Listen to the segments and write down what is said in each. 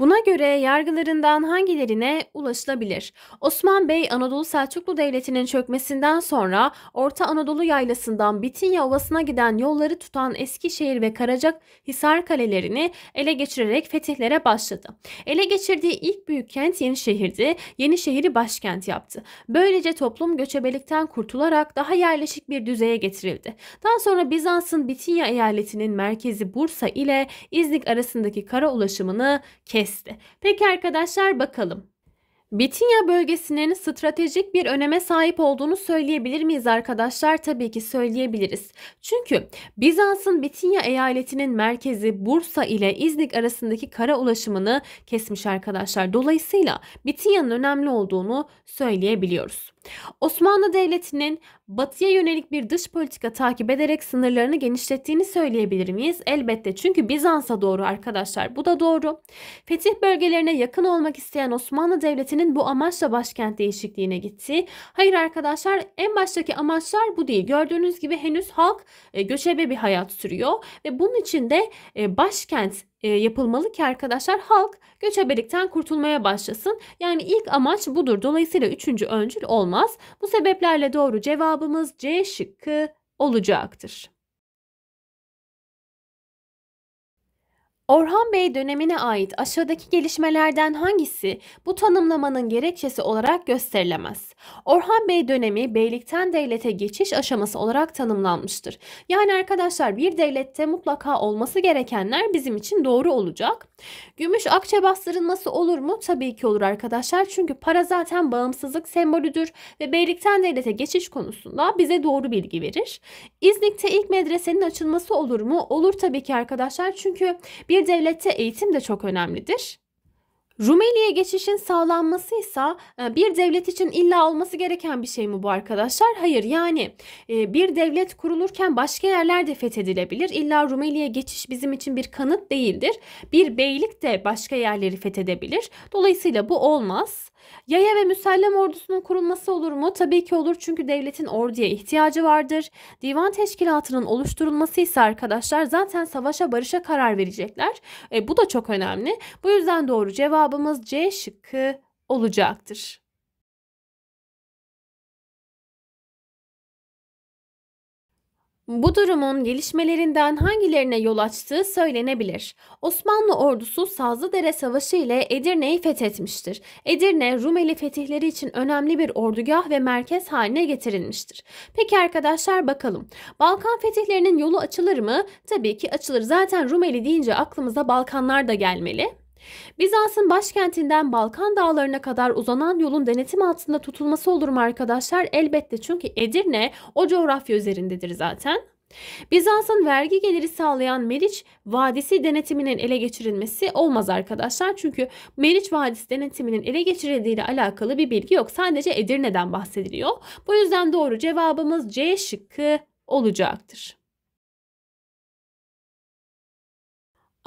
Buna göre yargılarından hangilerine ulaşılabilir? Osman Bey Anadolu Selçuklu Devleti'nin çökmesinden sonra Orta Anadolu yaylasından Bitinya Ovası'na giden yolları tutan Eskişehir ve Karacak Hisar kalelerini ele geçirerek fetihlere başladı. Ele geçirdiği ilk büyük kent Yenişehir'di. Yenişehir'i başkent yaptı. Böylece toplum göçebelikten kurtularak daha yerleşik bir düzeye getirildi. Daha sonra Bizans'ın Bitinya eyaletinin merkezi Bursa ile İznik arasındaki kara ulaşımını kesti kesti. Peki arkadaşlar bakalım. Bitinya bölgesinin stratejik bir öneme sahip olduğunu söyleyebilir miyiz arkadaşlar? Tabii ki söyleyebiliriz. Çünkü Bizans'ın Bitinya eyaletinin merkezi Bursa ile İznik arasındaki kara ulaşımını kesmiş arkadaşlar. Dolayısıyla Bitinya'nın önemli olduğunu söyleyebiliyoruz. Osmanlı Devleti'nin batıya yönelik bir dış politika takip ederek sınırlarını genişlettiğini söyleyebilir miyiz? Elbette çünkü Bizans'a doğru arkadaşlar bu da doğru. Fetih bölgelerine yakın olmak isteyen Osmanlı Devleti'nin bu amaçla başkent değişikliğine gitti. Hayır arkadaşlar en baştaki amaçlar bu değil. Gördüğünüz gibi henüz halk e, göçebe bir hayat sürüyor ve bunun için de e, başkent e, yapılmalı ki arkadaşlar halk göçebelikten kurtulmaya başlasın. Yani ilk amaç budur. Dolayısıyla üçüncü öncül olmaz. Bu sebeplerle doğru cevabımız C şıkkı olacaktır. Orhan Bey dönemine ait aşağıdaki gelişmelerden hangisi bu tanımlamanın gerekçesi olarak gösterilemez? Orhan Bey dönemi beylikten devlete geçiş aşaması olarak tanımlanmıştır. Yani arkadaşlar bir devlette mutlaka olması gerekenler bizim için doğru olacak. Gümüş akçe bastırılması olur mu? Tabii ki olur arkadaşlar. Çünkü para zaten bağımsızlık sembolüdür ve beylikten devlete geçiş konusunda bize doğru bilgi verir. İznik'te ilk medresenin açılması olur mu? Olur tabii ki arkadaşlar. Çünkü bir bir devlette eğitim de çok önemlidir. Rumeli'ye geçişin sağlanması ise e, bir devlet için illa olması gereken bir şey mi bu arkadaşlar? Hayır yani e, bir devlet kurulurken başka yerler de fethedilebilir. İlla Rumeli'ye geçiş bizim için bir kanıt değildir. Bir beylik de başka yerleri fethedebilir. Dolayısıyla bu olmaz. Yaya ve müsellem ordusunun kurulması olur mu? Tabii ki olur çünkü devletin orduya ihtiyacı vardır. Divan teşkilatının oluşturulması ise arkadaşlar zaten savaşa barışa karar verecekler. E, bu da çok önemli. Bu yüzden doğru cevabımız C şıkkı olacaktır. Bu durumun gelişmelerinden hangilerine yol açtığı söylenebilir. Osmanlı ordusu Sazlıdere Savaşı ile Edirne'yi fethetmiştir. Edirne, Rumeli fetihleri için önemli bir ordugah ve merkez haline getirilmiştir. Peki arkadaşlar bakalım. Balkan fetihlerinin yolu açılır mı? Tabii ki açılır. Zaten Rumeli deyince aklımıza Balkanlar da gelmeli. Bizans'ın başkentinden Balkan dağlarına kadar uzanan yolun denetim altında tutulması olur mu arkadaşlar? Elbette çünkü Edirne o coğrafya üzerindedir zaten. Bizans'ın vergi geliri sağlayan Meriç Vadisi denetiminin ele geçirilmesi olmaz arkadaşlar. Çünkü Meriç Vadisi denetiminin ele geçirildiği ile alakalı bir bilgi yok. Sadece Edirne'den bahsediliyor. Bu yüzden doğru cevabımız C şıkkı olacaktır.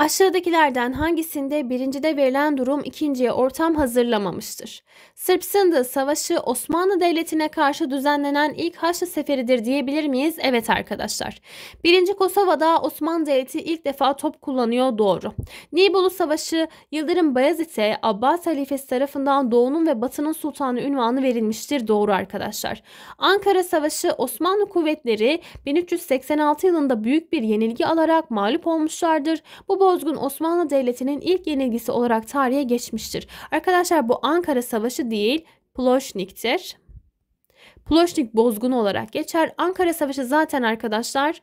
Aşağıdakilerden hangisinde birincide verilen durum ikinciye ortam hazırlamamıştır? Sırp Sındı Savaşı Osmanlı Devleti'ne karşı düzenlenen ilk Haçlı Seferidir diyebilir miyiz? Evet arkadaşlar. Birinci Kosova'da Osmanlı Devleti ilk defa top kullanıyor doğru. Nibolu Savaşı Yıldırım Bayezid'e Abbas halifesi tarafından Doğu'nun ve Batı'nın sultanı ünvanı verilmiştir doğru arkadaşlar. Ankara Savaşı Osmanlı kuvvetleri 1386 yılında büyük bir yenilgi alarak mağlup olmuşlardır. Bu Bozgun Osmanlı Devleti'nin ilk yenilgisi olarak tarihe geçmiştir. Arkadaşlar bu Ankara Savaşı değil Ploşnik'tir. Ploşnik bozgunu olarak geçer. Ankara Savaşı zaten arkadaşlar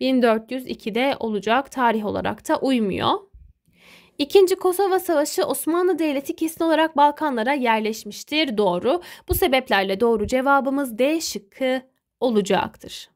1402'de olacak tarih olarak da uymuyor. İkinci Kosova Savaşı Osmanlı Devleti kesin olarak Balkanlara yerleşmiştir. Doğru. Bu sebeplerle doğru cevabımız D şıkkı olacaktır.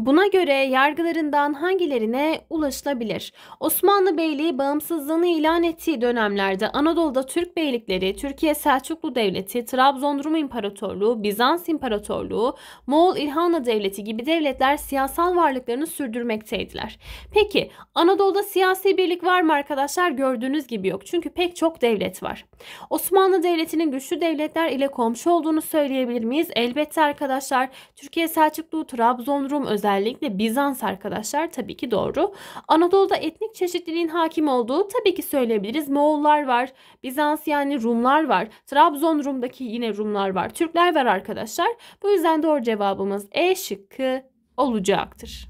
Buna göre yargılarından hangilerine ulaşılabilir? Osmanlı Beyliği bağımsızlığını ilan ettiği dönemlerde Anadolu'da Türk beylikleri, Türkiye Selçuklu Devleti, Trabzon Rum İmparatorluğu, Bizans İmparatorluğu, Moğol İlhanlı Devleti gibi devletler siyasal varlıklarını sürdürmekteydiler. Peki Anadolu'da siyasi birlik var mı arkadaşlar? Gördüğünüz gibi yok. Çünkü pek çok devlet var. Osmanlı Devleti'nin güçlü devletler ile komşu olduğunu söyleyebilir miyiz? Elbette arkadaşlar. Türkiye Selçuklu, Trabzon Rum özel özellikle Bizans arkadaşlar tabii ki doğru. Anadolu'da etnik çeşitliliğin hakim olduğu tabii ki söyleyebiliriz. Moğollar var, Bizans yani Rumlar var, Trabzon Rum'daki yine Rumlar var, Türkler var arkadaşlar. Bu yüzden doğru cevabımız E şıkkı olacaktır.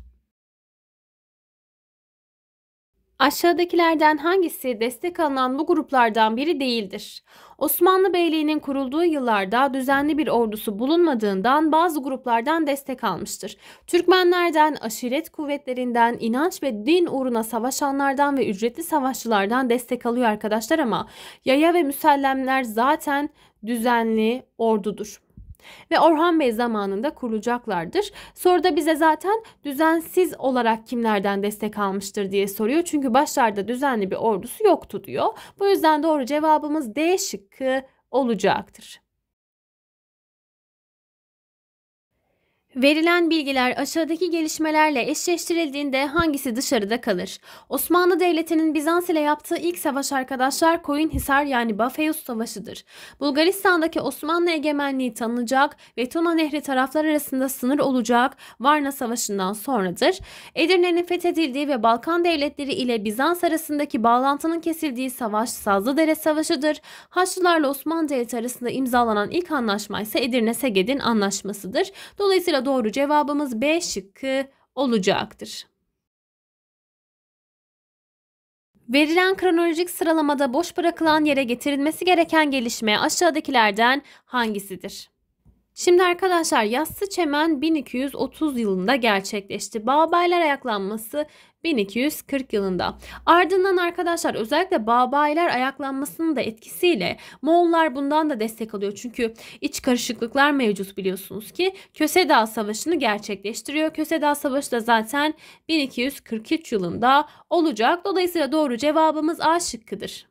Aşağıdakilerden hangisi destek alınan bu gruplardan biri değildir? Osmanlı Beyliği'nin kurulduğu yıllarda düzenli bir ordusu bulunmadığından bazı gruplardan destek almıştır. Türkmenlerden, aşiret kuvvetlerinden, inanç ve din uğruna savaşanlardan ve ücretli savaşçılardan destek alıyor arkadaşlar ama yaya ve müsellemler zaten düzenli ordudur ve Orhan Bey zamanında kurulacaklardır. Soruda bize zaten düzensiz olarak kimlerden destek almıştır diye soruyor. Çünkü başlarda düzenli bir ordusu yoktu diyor. Bu yüzden doğru cevabımız D şıkkı olacaktır. Verilen bilgiler aşağıdaki gelişmelerle eşleştirildiğinde hangisi dışarıda kalır? Osmanlı Devleti'nin Bizans ile yaptığı ilk savaş arkadaşlar Hisar yani Bafeus Savaşı'dır. Bulgaristan'daki Osmanlı egemenliği tanınacak ve Tuna Nehri taraflar arasında sınır olacak Varna Savaşı'ndan sonradır. Edirne'nin fethedildiği ve Balkan devletleri ile Bizans arasındaki bağlantının kesildiği savaş Sazlıdere Savaşı'dır. Haçlılarla Osmanlı Devleti arasında imzalanan ilk anlaşma ise Edirne-Seged'in anlaşmasıdır. Dolayısıyla doğru cevabımız B şıkkı olacaktır. Verilen kronolojik sıralamada boş bırakılan yere getirilmesi gereken gelişme aşağıdakilerden hangisidir? Şimdi arkadaşlar Yassı Çemen 1230 yılında gerçekleşti. Babaylar ayaklanması 1240 yılında. Ardından arkadaşlar özellikle Babaylar ayaklanmasının da etkisiyle Moğollar bundan da destek alıyor. Çünkü iç karışıklıklar mevcut biliyorsunuz ki Köse Kösedağ Savaşı'nı gerçekleştiriyor. Köse Kösedağ Savaşı da zaten 1243 yılında olacak. Dolayısıyla doğru cevabımız A şıkkıdır.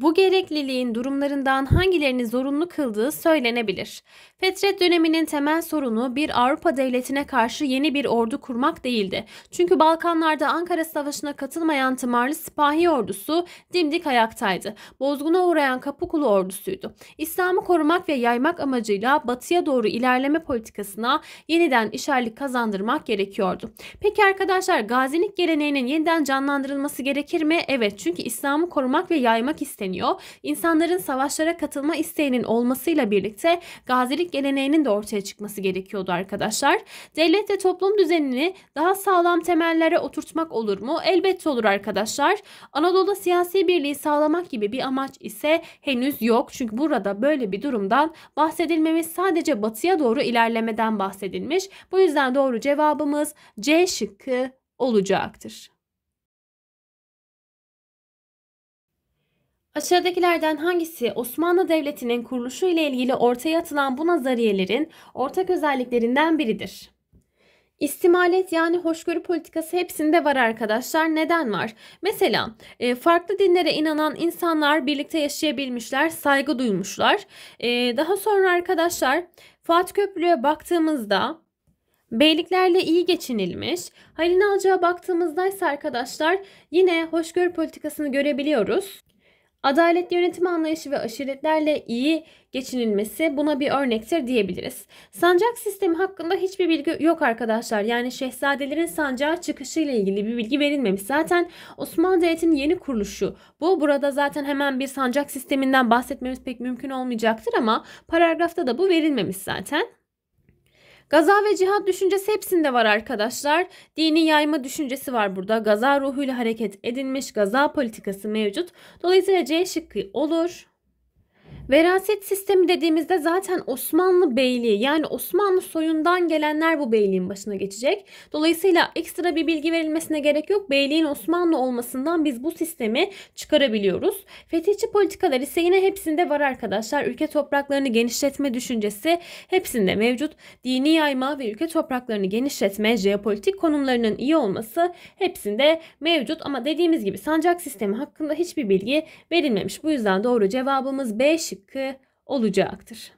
Bu gerekliliğin durumlarından hangilerini zorunlu kıldığı söylenebilir. Fetret döneminin temel sorunu bir Avrupa devletine karşı yeni bir ordu kurmak değildi. Çünkü Balkanlarda Ankara Savaşı'na katılmayan tımarlı sipahi ordusu dimdik ayaktaydı. Bozguna uğrayan Kapıkulu ordusuydu. İslam'ı korumak ve yaymak amacıyla batıya doğru ilerleme politikasına yeniden işerlik kazandırmak gerekiyordu. Peki arkadaşlar gazilik geleneğinin yeniden canlandırılması gerekir mi? Evet çünkü İslam'ı korumak ve yaymak isteniyordu isteniyor. İnsanların savaşlara katılma isteğinin olmasıyla birlikte gazilik geleneğinin de ortaya çıkması gerekiyordu arkadaşlar. Devlet ve toplum düzenini daha sağlam temellere oturtmak olur mu? Elbette olur arkadaşlar. Anadolu siyasi birliği sağlamak gibi bir amaç ise henüz yok. Çünkü burada böyle bir durumdan bahsedilmemiz sadece batıya doğru ilerlemeden bahsedilmiş. Bu yüzden doğru cevabımız C şıkkı olacaktır. Aşağıdakilerden hangisi Osmanlı Devleti'nin kuruluşu ile ilgili ortaya atılan bu nazariyelerin ortak özelliklerinden biridir? İstimalet yani hoşgörü politikası hepsinde var arkadaşlar. Neden var? Mesela e, farklı dinlere inanan insanlar birlikte yaşayabilmişler, saygı duymuşlar. E, daha sonra arkadaşlar Fatih Köprü'ye baktığımızda Beyliklerle iyi geçinilmiş. Halin Alcı'ya baktığımızda ise arkadaşlar yine hoşgörü politikasını görebiliyoruz. Adaletli yönetim anlayışı ve aşiretlerle iyi geçinilmesi buna bir örnektir diyebiliriz. Sancak sistemi hakkında hiçbir bilgi yok arkadaşlar. Yani şehzadelerin sancağa çıkışıyla ilgili bir bilgi verilmemiş. Zaten Osmanlı Devleti'nin yeni kuruluşu. Bu burada zaten hemen bir sancak sisteminden bahsetmemiz pek mümkün olmayacaktır ama paragrafta da bu verilmemiş zaten. Gaza ve cihat düşüncesi hepsinde var arkadaşlar. Dini yayma düşüncesi var burada. Gaza ruhuyla hareket edilmiş gaza politikası mevcut. Dolayısıyla C şıkkı olur. Veraset sistemi dediğimizde zaten Osmanlı beyliği yani Osmanlı soyundan gelenler bu beyliğin başına geçecek. Dolayısıyla ekstra bir bilgi verilmesine gerek yok. Beyliğin Osmanlı olmasından biz bu sistemi çıkarabiliyoruz. Fetihçi politikalar ise yine hepsinde var arkadaşlar. Ülke topraklarını genişletme düşüncesi hepsinde mevcut. Dini yayma ve ülke topraklarını genişletme, jeopolitik konumlarının iyi olması hepsinde mevcut. Ama dediğimiz gibi sancak sistemi hakkında hiçbir bilgi verilmemiş. Bu yüzden doğru cevabımız B şıkkı şıkkı olacaktır.